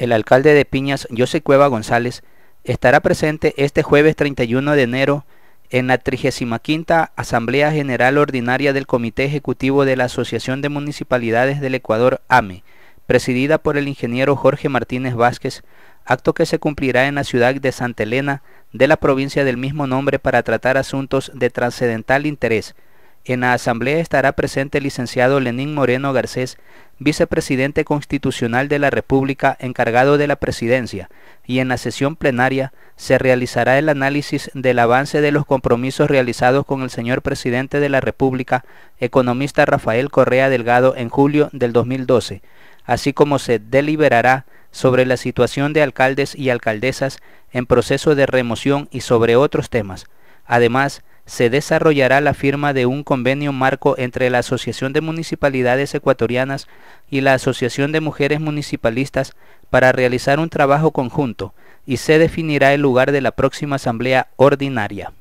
el alcalde de Piñas, José Cueva González, estará presente este jueves 31 de enero en la 35 Asamblea General Ordinaria del Comité Ejecutivo de la Asociación de Municipalidades del Ecuador, AME, presidida por el ingeniero Jorge Martínez Vázquez, acto que se cumplirá en la ciudad de Santa Elena, de la provincia del mismo nombre, para tratar asuntos de trascendental interés en la asamblea estará presente el licenciado Lenín Moreno Garcés, vicepresidente constitucional de la República encargado de la presidencia, y en la sesión plenaria se realizará el análisis del avance de los compromisos realizados con el señor presidente de la República, economista Rafael Correa Delgado, en julio del 2012, así como se deliberará sobre la situación de alcaldes y alcaldesas en proceso de remoción y sobre otros temas. Además, se desarrollará la firma de un convenio marco entre la Asociación de Municipalidades Ecuatorianas y la Asociación de Mujeres Municipalistas para realizar un trabajo conjunto y se definirá el lugar de la próxima asamblea ordinaria.